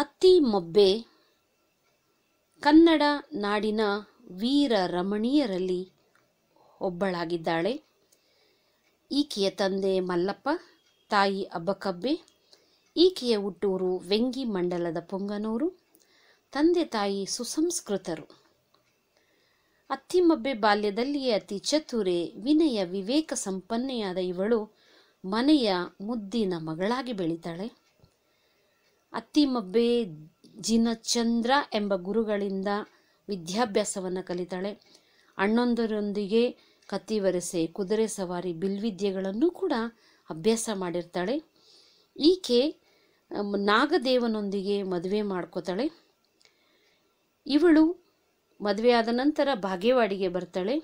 ಅತ್ತಿ ಮೊಬ್ಬೆ ಕನ್ನಡ ನಾಡಿನ ವೀರ ರಮಣೀಯರಲ್ಲಿ ಒಬ್ಬಳಾಗಿದ್ದಾಳೆ ಈಕೆಯ ತಂದೆ ಮಲ್ಲಪ್ಪ ತಾಯಿ ಅಬ್ಬಕಬ್ಬೆ ಈಕೆಯ ಹುಟ್ಟೂರು ವೆಂಗಿ ಮಂಡಲದ ಪೊಂಗನೂರು ತಂದೆ ತಾಯಿ ಸುಸಂಸ್ಕೃತರು ಅತ್ತಿಮಬ್ಬೆ ಬಾಲ್ಯದಲ್ಲಿಯೇ ಅತಿ ಚತುರೆ ವಿನಯ ವಿವೇಕ ಸಂಪನ್ನೆಯಾದ ಇವಳು ಮನೆಯ ಮುದ್ದಿನ ಮಗಳಾಗಿ ಬೆಳೀತಾಳೆ ಅತ್ತಿಮಬ್ಬೆ ಜಿನಚಂದ್ರ ಎಂಬ ಗುರುಗಳಿಂದ ವಿದ್ಯಾಭ್ಯಾಸವನ್ನು ಕಲಿತಾಳೆ ಅಣ್ಣೊಂದರೊಂದಿಗೆ ಕತ್ತಿವರಸೆ ಕುದುರೆ ಸವಾರಿ ಬಿಲ್ವಿದ್ಯೆಗಳನ್ನು ಕೂಡ ಅಭ್ಯಾಸ ಮಾಡಿರ್ತಾಳೆ ಈಕೆ ನಾಗದೇವನೊಂದಿಗೆ ಮದುವೆ ಮಾಡ್ಕೋತಾಳೆ ಇವಳು ಮದುವೆಯಾದ ನಂತರ ಬಾಗೇವಾಡಿಗೆ ಬರ್ತಾಳೆ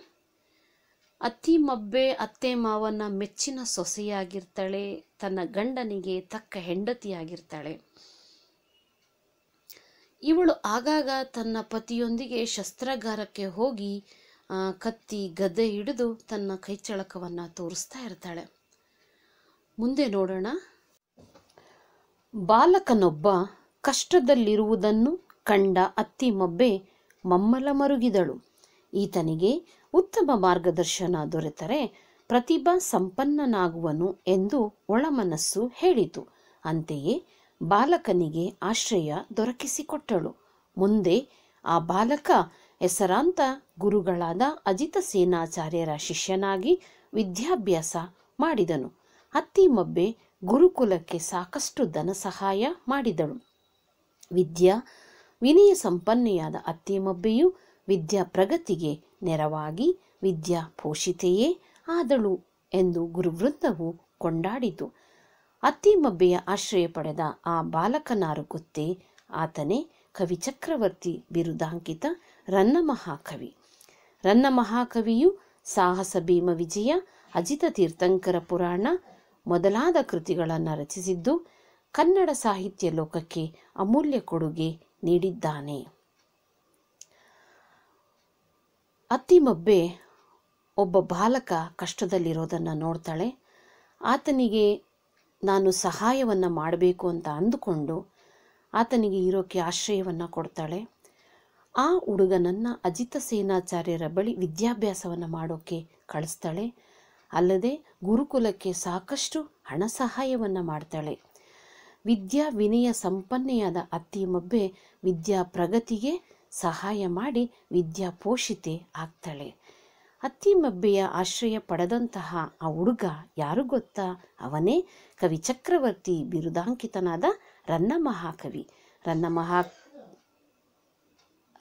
ಅತ್ತಿ ಮಬ್ಬೆ ಅತ್ತೆ ಮಾವನ ಮೆಚ್ಚಿನ ಸೊಸೆಯಾಗಿರ್ತಾಳೆ ತನ್ನ ಗಂಡನಿಗೆ ತಕ್ಕ ಹೆಂಡತಿಯಾಗಿರ್ತಾಳೆ ಇವಳು ಆಗಾಗ ತನ್ನ ಪತಿಯೊಂದಿಗೆ ಶಸ್ತ್ರಾಗಾರಕ್ಕೆ ಹೋಗಿ ಕತ್ತಿ ಗದ್ದೆ ಹಿಡಿದು ತನ್ನ ಕೈಚಳಕವನ್ನು ತೋರಿಸ್ತಾ ಇರ್ತಾಳೆ ಮುಂದೆ ನೋಡೋಣ ಬಾಲಕನೊಬ್ಬ ಕಷ್ಟದಲ್ಲಿರುವುದನ್ನು ಕಂಡ ಅತ್ತಿ ಮಬ್ಬೆ ಮಮ್ಮಲ ಮರುಗಿದಳು ಈತನಿಗೆ ಉತ್ತಮ ಮಾರ್ಗದರ್ಶನ ದೊರೆತರೆ ಪ್ರತಿಭಾ ಸಂಪನ್ನನಾಗುವನು ಎಂದು ಒಳಮನಸ್ಸು ಹೇಳಿತು ಅಂತೆಯೇ ಬಾಲಕನಿಗೆ ಆಶ್ರಯ ದೊರಕಿಸಿಕೊಟ್ಟಳು ಮುಂದೆ ಆ ಬಾಲಕ ಹೆಸರಾಂತ ಗುರುಗಳಾದ ಅಜಿತ ಸೇನಾಚಾರ್ಯರ ಶಿಷ್ಯನಾಗಿ ವಿದ್ಯಾಭ್ಯಾಸ ಮಾಡಿದನು ಅತ್ತಿಮಬ್ಬೆ ಗುರುಕುಲಕ್ಕೆ ಸಾಕಷ್ಟು ಧನ ಸಹಾಯ ಮಾಡಿದಳು ವಿದ್ಯಾ ವಿನಯ ಸಂಪನ್ನೆಯಾದ ಅತ್ತಿಮಬ್ಬೆಯು ವಿದ್ಯಾ ಪ್ರಗತಿಗೆ ನೆರವಾಗಿ ವಿದ್ಯಾ ಪೋಷಿತೆಯೇ ಆದಳು ಎಂದು ಗುರುವೃಂದವು ಕೊಂಡಾಡಿತು ಅತ್ತಿಮಬ್ಬೆಯ ಆಶ್ರಯ ಪಡೆದ ಆ ಬಾಲಕನಾರು ಗೊತ್ತೇ ಆತನೇ ಕವಿ ಚಕ್ರವರ್ತಿ ಬಿರುದಾಂಕಿತ ರನ್ನ ಮಹಾಕವಿ ರನ್ನ ಮಹಾಕವಿಯು ಸಾಹಸ ಭೀಮ ವಿಜಯ ಅಜಿತ ತೀರ್ಥಂಕರ ಪುರಾಣ ಮೊದಲಾದ ಕೃತಿಗಳನ್ನು ರಚಿಸಿದ್ದು ಕನ್ನಡ ಸಾಹಿತ್ಯ ಲೋಕಕ್ಕೆ ಅಮೂಲ್ಯ ಕೊಡುಗೆ ನೀಡಿದ್ದಾನೆ ಅತ್ತಿಮಬ್ಬೆ ಒಬ್ಬ ಬಾಲಕ ಕಷ್ಟದಲ್ಲಿರೋದನ್ನು ನೋಡ್ತಾಳೆ ಆತನಿಗೆ ನಾನು ಸಹಾಯವನ್ನು ಮಾಡಬೇಕು ಅಂತ ಅಂದುಕೊಂಡು ಆತನಿಗೆ ಇರೋಕ್ಕೆ ಆಶ್ರಯವನ್ನು ಕೊಡ್ತಾಳೆ ಆ ಹುಡುಗನನ್ನು ಅಜಿತ ಸೇನಾಚಾರ್ಯರ ಬಳಿ ವಿದ್ಯಾಭ್ಯಾಸವನ್ನು ಮಾಡೋಕ್ಕೆ ಕಳಿಸ್ತಾಳೆ ಅಲ್ಲದೆ ಗುರುಕುಲಕ್ಕೆ ಸಾಕಷ್ಟು ಹಣ ಸಹಾಯವನ್ನು ಮಾಡ್ತಾಳೆ ವಿದ್ಯಾ ವಿನಯ ಸಂಪನ್ನೆಯಾದ ಅತ್ತಿ ಮಬ್ಬೆ ವಿದ್ಯಾ ಪ್ರಗತಿಗೆ ಸಹಾಯ ಮಾಡಿ ವಿದ್ಯಾ ಪೋಷಿತೆ ಆಗ್ತಾಳೆ ಅತ್ತಿಮಬ್ಬೆಯ ಆಶ್ರಯ ಪಡೆದಂತಹ ಆ ಹುಡುಗ ಯಾರು ಗೊತ್ತಾ ಅವನೇ ಕವಿ ಚಕ್ರವರ್ತಿ ಬಿರುದಾಂಕಿತನಾದ ರನ್ನ ಮಹಾಕವಿ ರನ್ನ ಮಹಾ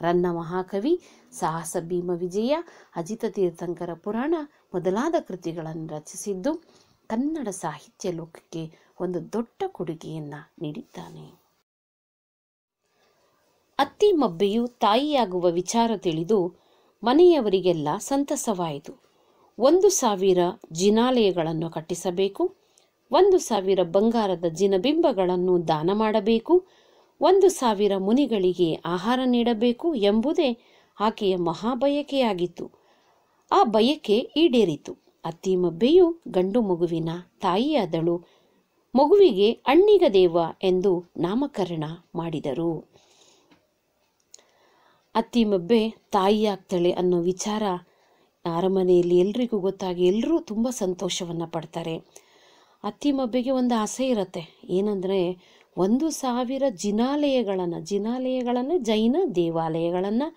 ರನ್ನ ಮಹಾಕವಿ ಸಾಹಸ ಭೀಮ ವಿಜಯ ಅಜಿತ ತೀರ್ಥಂಕರ ಪುರಾಣ ಮೊದಲಾದ ಕೃತಿಗಳನ್ನು ರಚಿಸಿದ್ದು ಕನ್ನಡ ಸಾಹಿತ್ಯ ಲೋಕಕ್ಕೆ ಒಂದು ದೊಡ್ಡ ಕೊಡುಗೆಯನ್ನು ನೀಡಿದ್ದಾನೆ ಅತ್ತಿ ಮಬ್ಬೆಯು ತಾಯಿಯಾಗುವ ವಿಚಾರ ತಿಳಿದು ಮನೆಯವರಿಗೆಲ್ಲ ಸಂತಸವಾಯಿತು ಒಂದು ಸಾವಿರ ಜಿನಾಲಯಗಳನ್ನು ಕಟ್ಟಿಸಬೇಕು ಒಂದು ಸಾವಿರ ಬಂಗಾರದ ಜಿನಬಿಂಬಗಳನ್ನು ದಾನ ಮಾಡಬೇಕು ಒಂದು ಸಾವಿರ ಮುನಿಗಳಿಗೆ ಆಹಾರ ನೀಡಬೇಕು ಎಂಬುದೇ ಆಕೆಯ ಮಹಾಬಯಕೆಯಾಗಿತ್ತು ಆ ಬಯಕೆ ಈಡೇರಿತು ಅತ್ತಿಮಬ್ಬೆಯು ಗಂಡು ಮಗುವಿನ ತಾಯಿಯಾದಳು ಮಗುವಿಗೆ ಅಣ್ಣಿಗ ದೇವ ಎಂದು ನಾಮಕರಣ ಮಾಡಿದರು ಅತ್ತಿ ಮಬ್ಬೆ ತಾಯಿ ಆಗ್ತಾಳೆ ಅನ್ನೋ ವಿಚಾರ ಅರಮನೆಯಲ್ಲಿ ಎಲ್ರಿಗೂ ಗೊತ್ತಾಗಿ ಎಲ್ಲರೂ ತುಂಬ ಸಂತೋಷವನ್ನು ಪಡ್ತಾರೆ ಅತ್ತಿ ಮಬ್ಬೆಗೆ ಒಂದು ಆಸೆ ಇರುತ್ತೆ ಏನಂದರೆ ಒಂದು ಸಾವಿರ ಜಿನಾಲಯಗಳನ್ನು ಜಿನಾಲಯಗಳನ್ನು ಜೈನ ದೇವಾಲಯಗಳನ್ನು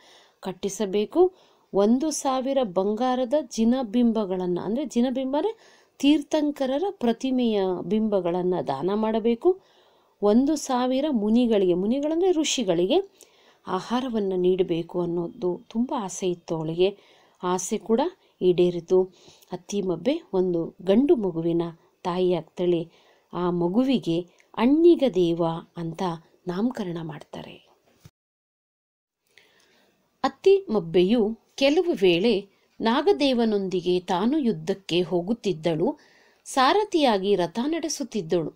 ಕಟ್ಟಿಸಬೇಕು ಒಂದು ಸಾವಿರ ಬಂಗಾರದ ಜಿನಬಿಂಬಗಳನ್ನು ಅಂದರೆ ಜಿನಬಿಂಬನೇ ತೀರ್ಥಂಕರರ ಪ್ರತಿಮೆಯ ಬಿಂಬಗಳನ್ನು ದಾನ ಮಾಡಬೇಕು ಒಂದು ಸಾವಿರ ಮುನಿಗಳಿಗೆ ಮುನಿಗಳಂದರೆ ಋಷಿಗಳಿಗೆ ಆಹಾರವನ್ನು ನೀಡಬೇಕು ಅನ್ನೋದು ತುಂಬ ಆಸೆ ಇತ್ತು ಅವಳಿಗೆ ಆಸೆ ಕೂಡ ಈಡೇರಿತು ಅತ್ತಿ ಮಬ್ಬೆ ಒಂದು ಗಂಡು ಮಗುವಿನ ತಾಯಿಯಾಗ್ತಾಳೆ ಆ ಮಗುವಿಗೆ ಅಣ್ಣಿಗ ದೇವ ಅಂತ ನಾಮಕರಣ ಮಾಡ್ತಾರೆ ಅತ್ತಿ ಮಬ್ಬೆಯು ಕೆಲವು ವೇಳೆ ನಾಗದೇವನೊಂದಿಗೆ ತಾನು ಯುದ್ಧಕ್ಕೆ ಹೋಗುತ್ತಿದ್ದಳು ಸಾರಥಿಯಾಗಿ ರಥ ನಡೆಸುತ್ತಿದ್ದಳು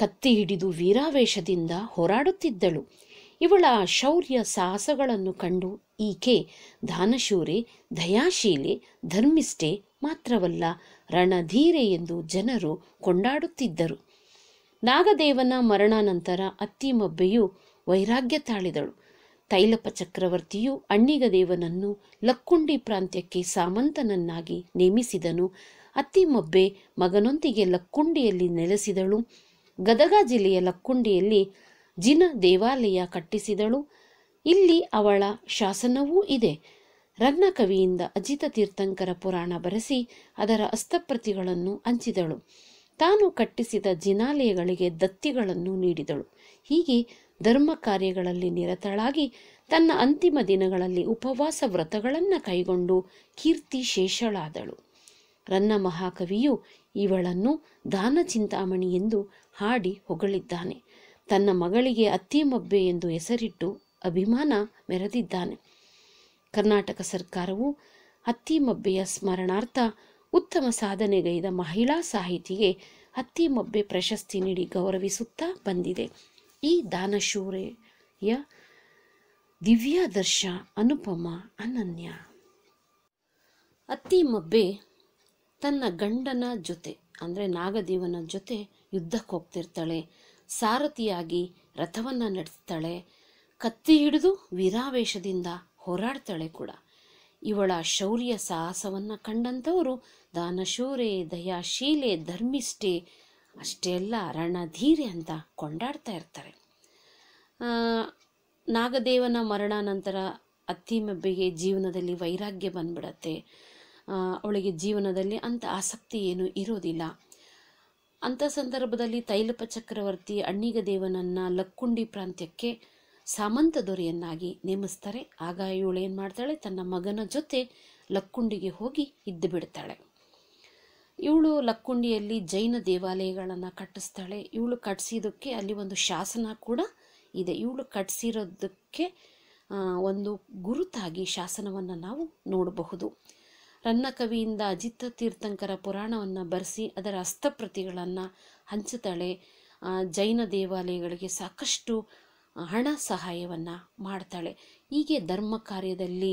ಕತ್ತಿ ಹಿಡಿದು ವೀರಾವೇಶದಿಂದ ಹೋರಾಡುತ್ತಿದ್ದಳು ಇವಳ ಶೌರ್ಯ ಸಾಹಸಗಳನ್ನು ಕಂಡು ಈಕೆ ದಾನಶೂರಿ ದಯಾಶೀಲೆ ಧರ್ಮಿಷ್ಠೆ ಮಾತ್ರವಲ್ಲ ರಣಧೀರೆ ಎಂದು ಜನರು ಕೊಂಡಾಡುತ್ತಿದ್ದರು ನಾಗದೇವನ ಮರಣಾನಂತರ ಅತ್ತಿಮಬ್ಬೆಯು ವೈರಾಗ್ಯ ತಾಳಿದಳು ತೈಲಪ ಚಕ್ರವರ್ತಿಯು ಅಣ್ಣಿಗದೇವನನ್ನು ಲಕ್ಕುಂಡಿ ಪ್ರಾಂತ್ಯಕ್ಕೆ ಸಾಮಂತನನ್ನಾಗಿ ನೇಮಿಸಿದನು ಅತ್ತಿಮಬ್ಬೆ ಮಗನೊಂದಿಗೆ ಲಕ್ಕುಂಡಿಯಲ್ಲಿ ನೆಲೆಸಿದಳು ಗದಗ ಜಿಲ್ಲೆಯ ಲಕ್ಕುಂಡಿಯಲ್ಲಿ ಜಿನ ದೇವಾಲಯ ಕಟ್ಟಿಸಿದಳು ಇಲ್ಲಿ ಅವಳ ಶಾಸನವೂ ಇದೆ ರನ್ನ ಕವಿಯಿಂದ ಅಜಿತ ತೀರ್ಥಂಕರ ಪುರಾಣ ಬರೆಸಿ ಅದರ ಅಸ್ತಪ್ರತಿಗಳನ್ನು ಹಂಚಿದಳು ತಾನು ಕಟ್ಟಿಸಿದ ಜಿನಾಲಯಗಳಿಗೆ ದತ್ತಿಗಳನ್ನು ನೀಡಿದಳು ಹೀಗೆ ಧರ್ಮ ಕಾರ್ಯಗಳಲ್ಲಿ ನಿರತಳಾಗಿ ತನ್ನ ಅಂತಿಮ ದಿನಗಳಲ್ಲಿ ಉಪವಾಸ ವ್ರತಗಳನ್ನು ಕೈಗೊಂಡು ಕೀರ್ತಿ ಶೇಷಳಾದಳು ರನ್ನ ಮಹಾಕವಿಯು ಇವಳನ್ನು ದಾನ ಚಿಂತಾಮಣಿ ಎಂದು ಹಾಡಿ ಹೊಗಳಿದ್ದಾನೆ ತನ್ನ ಮಗಳಿಗೆ ಅತ್ತಿಮಬ್ಬೆ ಎಂದು ಹೆಸರಿಟ್ಟು ಅಭಿಮಾನ ಮೆರೆದಿದ್ದಾನೆ ಕರ್ನಾಟಕ ಸರ್ಕಾರವು ಅತ್ತಿಮಬ್ಬೆಯ ಸ್ಮರಣಾರ್ಥ ಉತ್ತಮ ಸಾಧನೆಗೈದ ಮಹಿಳಾ ಸಾಹಿತಿಗೆ ಅತ್ತಿಮಬ್ಬೆ ಪ್ರಶಸ್ತಿ ನೀಡಿ ಗೌರವಿಸುತ್ತಾ ಬಂದಿದೆ ಈ ದಾನಶೂರೆಯ ದಿವ್ಯಾದರ್ಶ ಅನುಪಮ ಅನನ್ಯ ಅತ್ತಿಮಬ್ಬೆ ತನ್ನ ಗಂಡನ ಜೊತೆ ಅಂದರೆ ನಾಗದೇವನ ಜೊತೆ ಯುದ್ಧಕ್ಕೆ ಹೋಗ್ತಿರ್ತಾಳೆ ಸಾರಥಿಯಾಗಿ ರಥವನ್ನು ನಡೆಸ್ತಾಳೆ ಕತ್ತಿ ಹಿಡಿದು ವೀರಾವೇಶದಿಂದ ಹೋರಾಡ್ತಾಳೆ ಕೂಡ ಇವಳ ಶೌರ್ಯ ಸಾಹಸವನ್ನು ಕಂಡಂಥವರು ದಾನಶೂರೆ ದಯಾಶೀಲೆ ಧರ್ಮಿಷ್ಠೆ ಅಷ್ಟೆಲ್ಲ ರಣಧೀರೆ ಅಂತ ಕೊಂಡಾಡ್ತಾ ಇರ್ತಾರೆ ನಾಗದೇವನ ಮರಣ ನಂತರ ಮಬ್ಬಿಗೆ ಜೀವನದಲ್ಲಿ ವೈರಾಗ್ಯ ಬಂದ್ಬಿಡತ್ತೆ ಅವಳಿಗೆ ಜೀವನದಲ್ಲಿ ಅಂಥ ಆಸಕ್ತಿ ಏನೂ ಇರೋದಿಲ್ಲ ಅಂಥ ಸಂದರ್ಭದಲ್ಲಿ ತೈಲಪ ಚಕ್ರವರ್ತಿ ಅಣ್ಣಿಗ ದೇವನನ್ನು ಲಕ್ಕುಂಡಿ ಪ್ರಾಂತ್ಯಕ್ಕೆ ಸಾಮಂತ ದೊರೆಯನ್ನಾಗಿ ನೇಮಿಸ್ತಾರೆ ಆಗ ಇವಳು ಏನು ಮಾಡ್ತಾಳೆ ತನ್ನ ಮಗನ ಜೊತೆ ಲಕ್ಕುಂಡಿಗೆ ಹೋಗಿ ಇದ್ದು ಬಿಡ್ತಾಳೆ ಇವಳು ಲಕ್ಕುಂಡಿಯಲ್ಲಿ ಜೈನ ದೇವಾಲಯಗಳನ್ನು ಕಟ್ಟಿಸ್ತಾಳೆ ಇವಳು ಕಟ್ಟಿಸಿದ್ದಕ್ಕೆ ಅಲ್ಲಿ ಒಂದು ಶಾಸನ ಕೂಡ ಇದೆ ಇವಳು ಕಟ್ಟಿಸಿರೋದಕ್ಕೆ ಒಂದು ಗುರುತಾಗಿ ಶಾಸನವನ್ನು ನಾವು ನೋಡಬಹುದು ರನ್ನ ಕವಿಯಿಂದ ಅಜಿತ ತೀರ್ಥಂಕರ ಪುರಾಣವನ್ನು ಬರೆಸಿ ಅದರ ಹಸ್ತಪ್ರತಿಗಳನ್ನು ಹಂಚುತ್ತಾಳೆ ಜೈನ ದೇವಾಲಯಗಳಿಗೆ ಸಾಕಷ್ಟು ಹಣ ಸಹಾಯವನ್ನು ಮಾಡ್ತಾಳೆ ಹೀಗೆ ಧರ್ಮ ಕಾರ್ಯದಲ್ಲಿ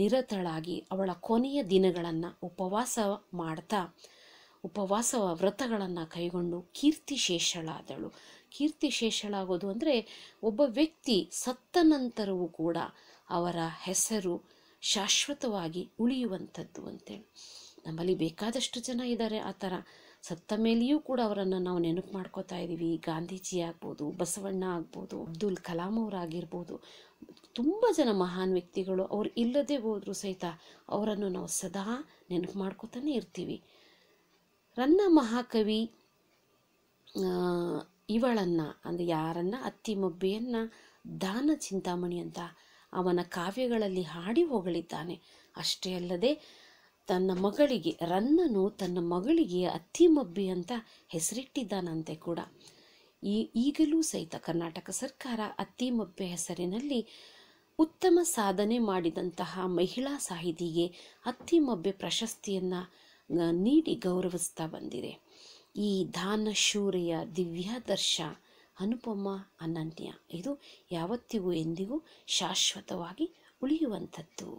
ನಿರತಳಾಗಿ ಅವಳ ಕೊನೆಯ ದಿನಗಳನ್ನು ಉಪವಾಸ ಮಾಡ್ತಾ ಉಪವಾಸ ವ್ರತಗಳನ್ನು ಕೈಗೊಂಡು ಕೀರ್ತಿಶೇಷಳಾದಳು ಶೇಷಳಾಗೋದು ಅಂದರೆ ಒಬ್ಬ ವ್ಯಕ್ತಿ ಸತ್ತ ನಂತರವೂ ಕೂಡ ಅವರ ಹೆಸರು ಶಾಶ್ವತವಾಗಿ ಉಳಿಯುವಂಥದ್ದು ಅಂತೇಳಿ ನಮ್ಮಲ್ಲಿ ಬೇಕಾದಷ್ಟು ಜನ ಇದ್ದಾರೆ ಆ ಥರ ಸತ್ತ ಮೇಲೆಯೂ ಕೂಡ ಅವರನ್ನು ನಾವು ನೆನಪು ಮಾಡ್ಕೋತಾ ಇದ್ದೀವಿ ಗಾಂಧೀಜಿ ಆಗ್ಬೋದು ಬಸವಣ್ಣ ಆಗ್ಬೋದು ಅಬ್ದುಲ್ ಕಲಾಂ ಅವರಾಗಿರ್ಬೋದು ತುಂಬ ಜನ ಮಹಾನ್ ವ್ಯಕ್ತಿಗಳು ಅವ್ರು ಇಲ್ಲದೆ ಹೋದರೂ ಸಹಿತ ಅವರನ್ನು ನಾವು ಸದಾ ನೆನಪು ಮಾಡ್ಕೋತಾನೆ ಇರ್ತೀವಿ ರನ್ನ ಮಹಾಕವಿ ಇವಳನ್ನು ಅಂದರೆ ಯಾರನ್ನು ಅತ್ತಿ ದಾನ ಚಿಂತಾಮಣಿ ಅಂತ ಅವನ ಕಾವ್ಯಗಳಲ್ಲಿ ಹಾಡಿ ಹೊಗಳಿದ್ದಾನೆ ಅಷ್ಟೇ ಅಲ್ಲದೆ ತನ್ನ ಮಗಳಿಗೆ ರನ್ನನು ತನ್ನ ಮಗಳಿಗೆ ಅತ್ತಿಮಬ್ಬಿ ಅಂತ ಹೆಸರಿಟ್ಟಿದ್ದಾನಂತೆ ಕೂಡ ಈ ಈಗಲೂ ಸಹಿತ ಕರ್ನಾಟಕ ಸರ್ಕಾರ ಅತ್ತಿಮಬ್ಬೆ ಹೆಸರಿನಲ್ಲಿ ಉತ್ತಮ ಸಾಧನೆ ಮಾಡಿದಂತಹ ಮಹಿಳಾ ಸಾಹಿತಿಗೆ ಅತ್ತಿಮಬ್ಬೆ ಪ್ರಶಸ್ತಿಯನ್ನು ನೀಡಿ ಗೌರವಿಸ್ತಾ ಬಂದಿದೆ ಈ ದಾನಶೂರೆಯ ದಿವ್ಯಾದರ್ಶ ಅನುಪಮ ಅನನ್ಯ ಇದು ಯಾವತ್ತಿಗೂ ಎಂದಿಗೂ ಶಾಶ್ವತವಾಗಿ ಉಳಿಯುವಂಥದ್ದು